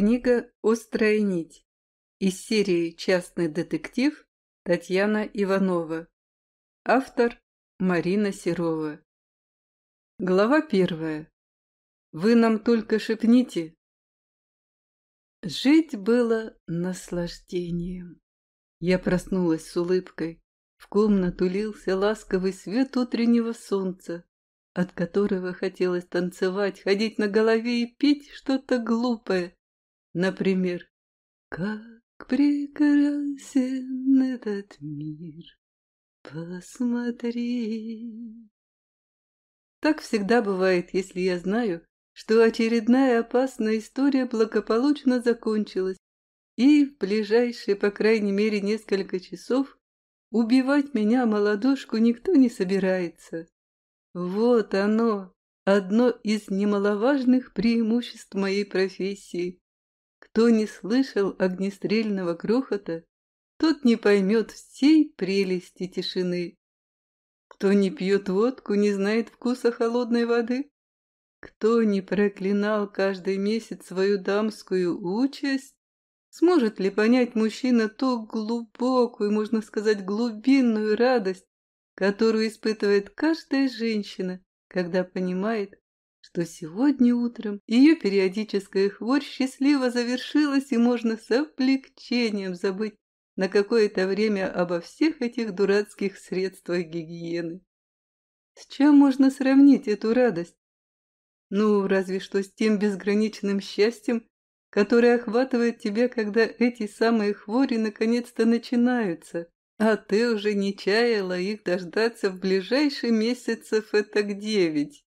Книга «Острая нить» из серии «Частный детектив» Татьяна Иванова. Автор Марина Серова. Глава первая. Вы нам только шепните. Жить было наслаждением. Я проснулась с улыбкой. В комнату лился ласковый свет утреннего солнца, от которого хотелось танцевать, ходить на голове и пить что-то глупое, Например, «Как прекрасен этот мир! Посмотри!» Так всегда бывает, если я знаю, что очередная опасная история благополучно закончилась, и в ближайшие, по крайней мере, несколько часов убивать меня, молодушку, никто не собирается. Вот оно, одно из немаловажных преимуществ моей профессии. Кто не слышал огнестрельного грохота, тот не поймет всей прелести тишины. Кто не пьет водку, не знает вкуса холодной воды. Кто не проклинал каждый месяц свою дамскую участь, сможет ли понять мужчина ту глубокую, можно сказать, глубинную радость, которую испытывает каждая женщина, когда понимает, что сегодня утром ее периодическая хворь счастливо завершилась, и можно с облегчением забыть на какое-то время обо всех этих дурацких средствах гигиены. С чем можно сравнить эту радость? Ну, разве что с тем безграничным счастьем, которое охватывает тебя, когда эти самые хвори наконец-то начинаются, а ты уже не чаяла их дождаться в ближайшие месяцев это девять.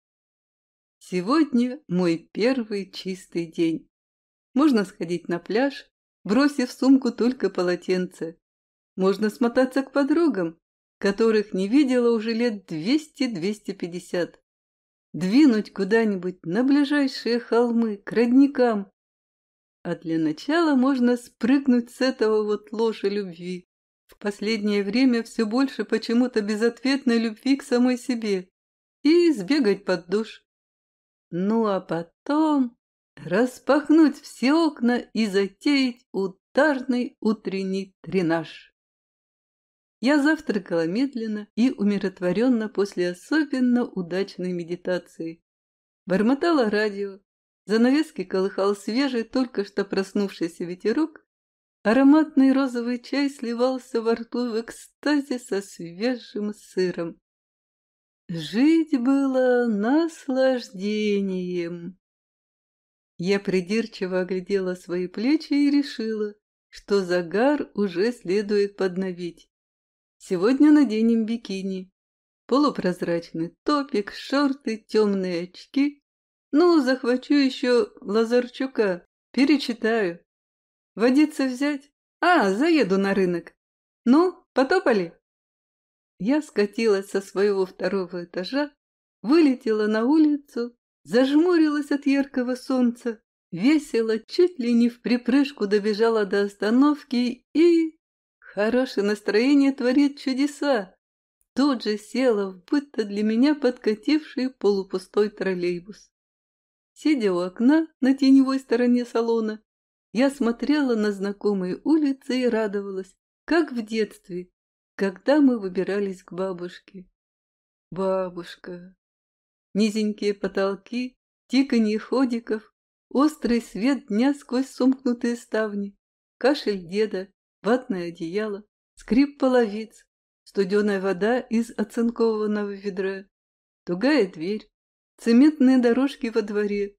Сегодня мой первый чистый день. Можно сходить на пляж, бросив в сумку только полотенце. Можно смотаться к подругам, которых не видела уже лет 200-250. Двинуть куда-нибудь на ближайшие холмы, к родникам. А для начала можно спрыгнуть с этого вот ложа любви. В последнее время все больше почему-то безответной любви к самой себе. И сбегать под душ. Ну а потом распахнуть все окна и затеять ударный утренний тренаж. Я завтракала медленно и умиротворенно после особенно удачной медитации. Бормотала радио, за навески колыхал свежий, только что проснувшийся ветерок, ароматный розовый чай сливался во рту в экстазе со свежим сыром. Жить было наслаждением. Я придирчиво оглядела свои плечи и решила, что загар уже следует подновить. Сегодня наденем бикини, полупрозрачный топик, шорты, темные очки. Ну, захвачу еще Лазарчука, перечитаю. Водиться взять? А, заеду на рынок. Ну, потопали? Я скатилась со своего второго этажа, вылетела на улицу, зажмурилась от яркого солнца, весело, чуть ли не в припрыжку добежала до остановки и... Хорошее настроение творит чудеса. Тут же села в быто для меня подкативший полупустой троллейбус. Сидя у окна на теневой стороне салона, я смотрела на знакомые улицы и радовалась, как в детстве, когда мы выбирались к бабушке. Бабушка. Низенькие потолки, тиканье ходиков, острый свет дня сквозь сомкнутые ставни, кашель деда, ватное одеяло, скрип половиц, студеная вода из оцинкованного ведра, тугая дверь, цементные дорожки во дворе,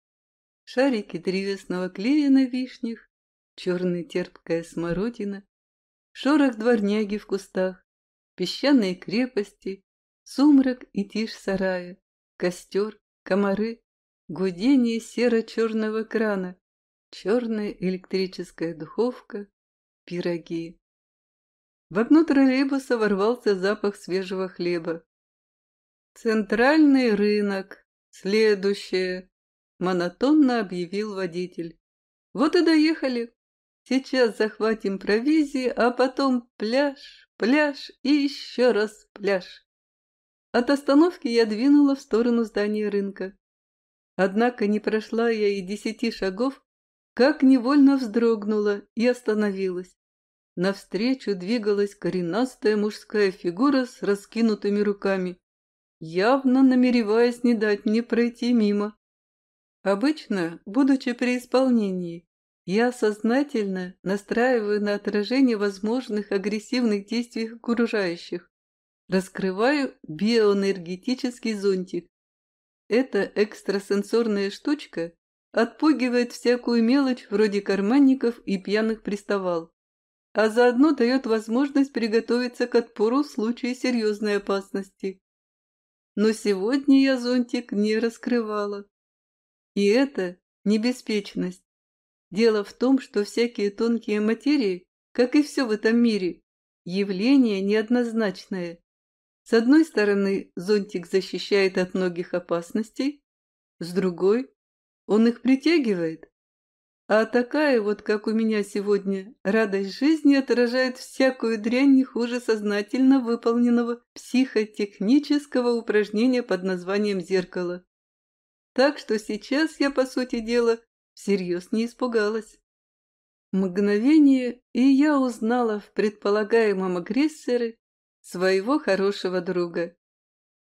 шарики древесного клея на вишнях, черная терпкая смородина, шорох дворняги в кустах, песчаные крепости, сумрак и тишь сарая, костер, комары, гудение серо-черного крана, черная электрическая духовка, пироги. В окно троллейбуса ворвался запах свежего хлеба. «Центральный рынок. Следующее», — монотонно объявил водитель. «Вот и доехали. Сейчас захватим провизии, а потом пляж, Пляж и еще раз пляж. От остановки я двинула в сторону здания рынка. Однако не прошла я и десяти шагов, как невольно вздрогнула и остановилась. Навстречу двигалась коренастая мужская фигура с раскинутыми руками, явно намереваясь не дать мне пройти мимо. Обычно, будучи при исполнении, я сознательно настраиваю на отражение возможных агрессивных действий окружающих. Раскрываю биоэнергетический зонтик. Эта экстрасенсорная штучка отпугивает всякую мелочь вроде карманников и пьяных приставал, а заодно дает возможность приготовиться к отпору в случае серьезной опасности. Но сегодня я зонтик не раскрывала. И это небеспечность. Дело в том, что всякие тонкие материи, как и все в этом мире, явление неоднозначное. С одной стороны, зонтик защищает от многих опасностей, с другой, он их притягивает. А такая вот, как у меня сегодня, радость жизни отражает всякую дрянь не хуже сознательно выполненного психотехнического упражнения под названием «зеркало». Так что сейчас я, по сути дела, Всерьез не испугалась. Мгновение, и я узнала в предполагаемом агрессоре своего хорошего друга.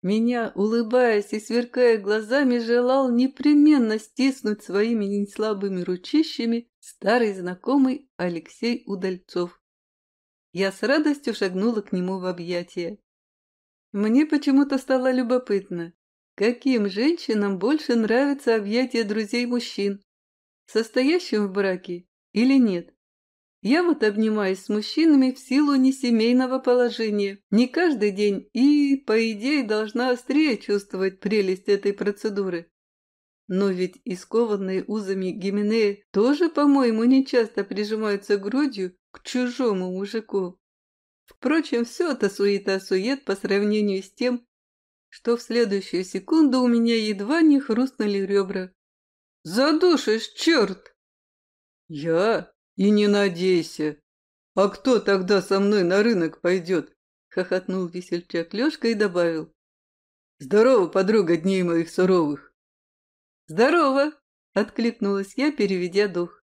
Меня, улыбаясь и сверкая глазами, желал непременно стиснуть своими неслабыми ручищами старый знакомый Алексей Удальцов. Я с радостью шагнула к нему в объятия. Мне почему-то стало любопытно, каким женщинам больше нравятся объятия друзей мужчин, состоящим в браке или нет. Я вот обнимаюсь с мужчинами в силу несемейного положения, не каждый день и, по идее, должна острее чувствовать прелесть этой процедуры. Но ведь искованные узами Гименея тоже, по-моему, нечасто прижимаются грудью к чужому мужику. Впрочем, все это суета-сует по сравнению с тем, что в следующую секунду у меня едва не хрустнули ребра. Задушишь, черт!» «Я? И не надейся! А кто тогда со мной на рынок пойдет?» — хохотнул весельчак Лешка и добавил. «Здорово, подруга дней моих суровых!» «Здорово!» — откликнулась я, переведя дух.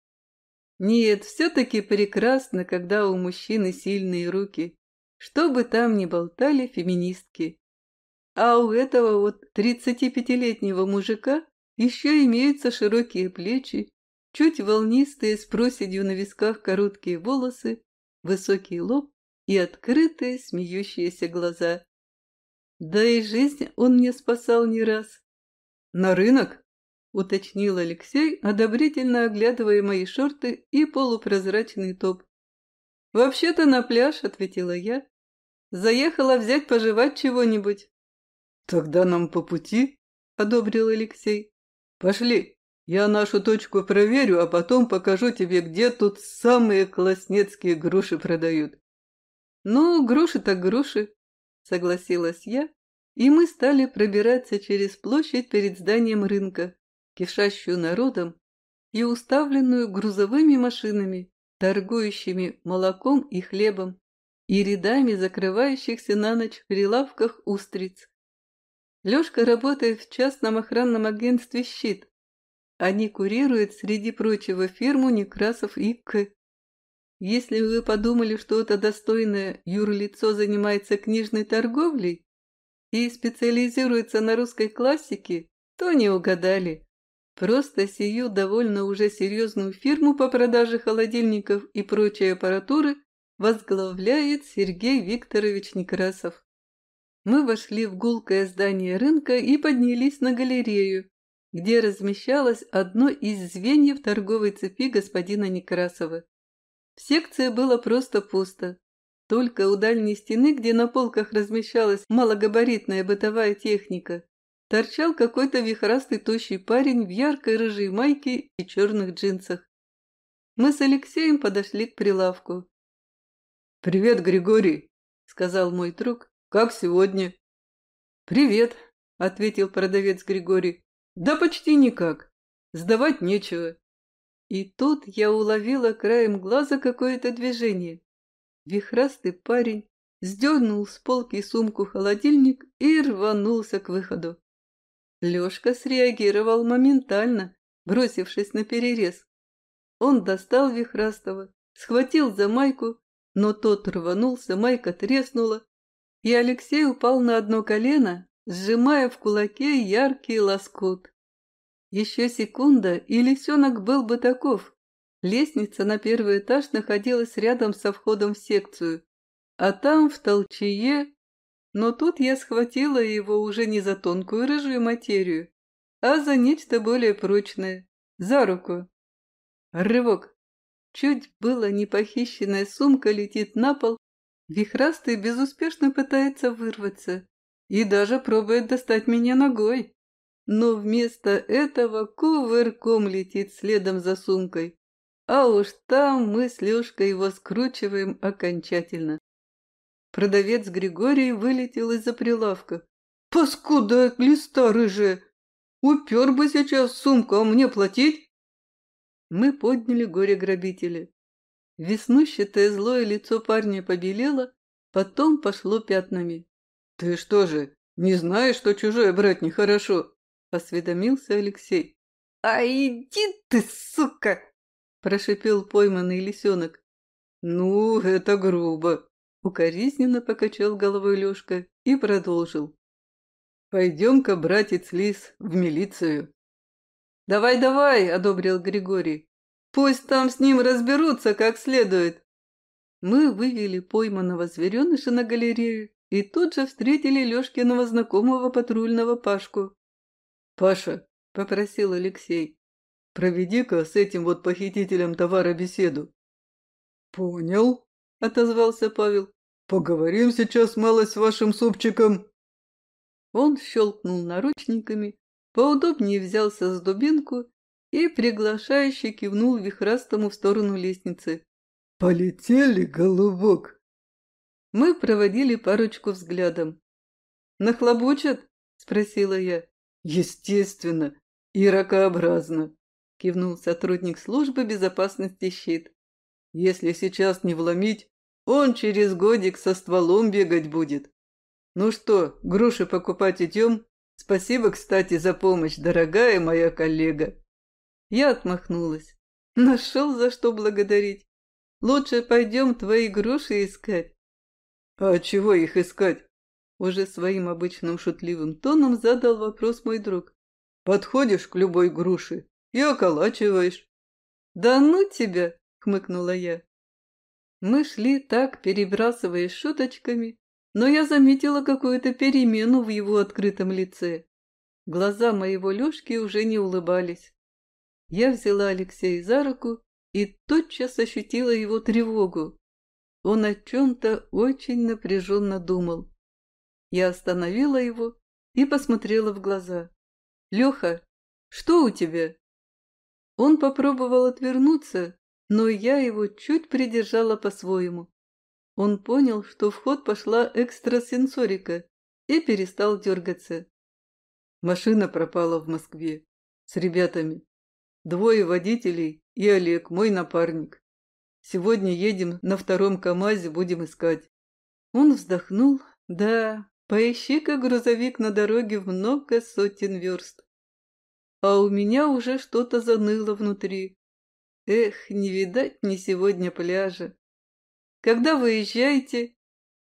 «Нет, все-таки прекрасно, когда у мужчины сильные руки, что бы там ни болтали феминистки. А у этого вот 35-летнего мужика еще имеются широкие плечи, чуть волнистые с проседью на висках короткие волосы, высокий лоб и открытые смеющиеся глаза. Да и жизнь он мне спасал не раз. «На рынок?» — уточнил Алексей, одобрительно оглядывая мои шорты и полупрозрачный топ. «Вообще-то на пляж», — ответила я. «Заехала взять пожевать чего-нибудь». «Тогда нам по пути», — одобрил Алексей. Пошли, я нашу точку проверю, а потом покажу тебе, где тут самые класснецкие груши продают. Ну, груши так груши, согласилась я, и мы стали пробираться через площадь перед зданием рынка, кишащую народом и уставленную грузовыми машинами, торгующими молоком и хлебом, и рядами закрывающихся на ночь в прилавках устриц. Лёшка работает в частном охранном агентстве «Щит». Они курируют, среди прочего, фирму Некрасов и К. Если вы подумали, что это достойное юрлицо занимается книжной торговлей и специализируется на русской классике, то не угадали. Просто сию довольно уже серьезную фирму по продаже холодильников и прочей аппаратуры возглавляет Сергей Викторович Некрасов. Мы вошли в гулкое здание рынка и поднялись на галерею, где размещалось одно из звеньев торговой цепи господина Некрасова. В секции было просто пусто. Только у дальней стены, где на полках размещалась малогабаритная бытовая техника, торчал какой-то вихрастый тощий парень в яркой рыжей майке и черных джинсах. Мы с Алексеем подошли к прилавку. «Привет, Григорий!» — сказал мой друг, как сегодня?» «Привет», — ответил продавец Григорий. «Да почти никак. Сдавать нечего». И тут я уловила краем глаза какое-то движение. Вихрастый парень сдернул с полки сумку холодильник и рванулся к выходу. Лешка среагировал моментально, бросившись на перерез. Он достал Вихрастова, схватил за майку, но тот рванулся, майка треснула, и Алексей упал на одно колено, сжимая в кулаке яркий лоскут. Еще секунда, и лисенок был бы таков. Лестница на первый этаж находилась рядом со входом в секцию, а там, в толчее... Но тут я схватила его уже не за тонкую рыжую материю, а за нечто более прочное, за руку. Рывок. Чуть было не похищенная сумка летит на пол, Вихрастый безуспешно пытается вырваться и даже пробует достать меня ногой. Но вместо этого кувырком летит следом за сумкой. А уж там мы с Лёшкой его скручиваем окончательно. Продавец Григорий вылетел из-за прилавка. «Паскуда, листа рыжая! Упер бы сейчас сумку, а мне платить?» Мы подняли горе-грабители. Веснущатое злое лицо парня побелело, потом пошло пятнами. «Ты что же, не знаешь, что чужое брать нехорошо?» — осведомился Алексей. «А иди ты, сука!» — прошипел пойманный лисенок. «Ну, это грубо!» — укоризненно покачал головой Лешка и продолжил. «Пойдем-ка, братец Лис, в милицию!» «Давай-давай!» — одобрил Григорий. Пусть там с ним разберутся как следует. Мы вывели пойманного звереныша на галерею и тут же встретили Лешкиного знакомого патрульного Пашку. — Паша, — попросил Алексей, — проведи-ка с этим вот похитителем товара беседу. — Понял, — отозвался Павел. — Поговорим сейчас малость с вашим супчиком. Он щелкнул наручниками, поудобнее взялся с дубинку и приглашающе кивнул вихрастому в сторону лестницы. «Полетели, голубок!» Мы проводили парочку взглядом. «Нахлобучат?» – спросила я. «Естественно и ракообразно», – кивнул сотрудник службы безопасности «Щит». «Если сейчас не вломить, он через годик со стволом бегать будет. Ну что, груши покупать идем? Спасибо, кстати, за помощь, дорогая моя коллега». Я отмахнулась. Нашел за что благодарить. Лучше пойдем твои груши искать. А чего их искать? Уже своим обычным шутливым тоном задал вопрос мой друг. Подходишь к любой груши и околачиваешь. Да ну тебя, хмыкнула я. Мы шли так, перебрасываясь шуточками, но я заметила какую-то перемену в его открытом лице. Глаза моего Лёшки уже не улыбались. Я взяла Алексея за руку и тотчас ощутила его тревогу. Он о чем-то очень напряженно думал. Я остановила его и посмотрела в глаза. «Леха, что у тебя?» Он попробовал отвернуться, но я его чуть придержала по-своему. Он понял, что в ход пошла экстрасенсорика и перестал дергаться. Машина пропала в Москве с ребятами. Двое водителей и Олег, мой напарник. Сегодня едем на втором КамАЗе, будем искать. Он вздохнул. Да, поищи-ка грузовик на дороге в много сотен верст. А у меня уже что-то заныло внутри. Эх, не видать мне сегодня пляжа. Когда выезжаете?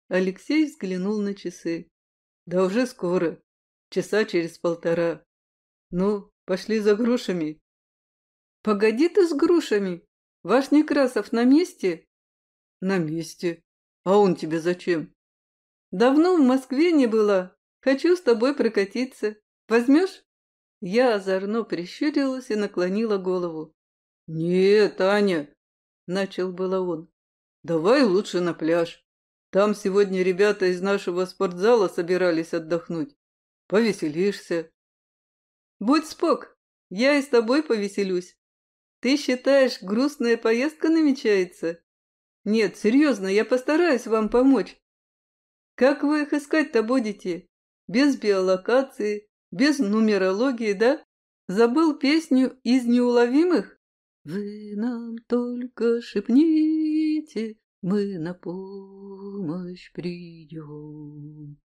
Алексей взглянул на часы. Да уже скоро, часа через полтора. Ну, пошли за грушами. «Погоди ты с грушами! Ваш Некрасов на месте?» «На месте. А он тебе зачем?» «Давно в Москве не была. Хочу с тобой прокатиться. Возьмешь?» Я озорно прищурилась и наклонила голову. «Нет, Аня!» — начал было он. «Давай лучше на пляж. Там сегодня ребята из нашего спортзала собирались отдохнуть. Повеселишься». «Будь спок, я и с тобой повеселюсь». Ты считаешь, грустная поездка намечается? Нет, серьезно, я постараюсь вам помочь. Как вы их искать-то будете? Без биолокации, без нумерологии, да? Забыл песню из неуловимых? Вы нам только шепните, мы на помощь придем.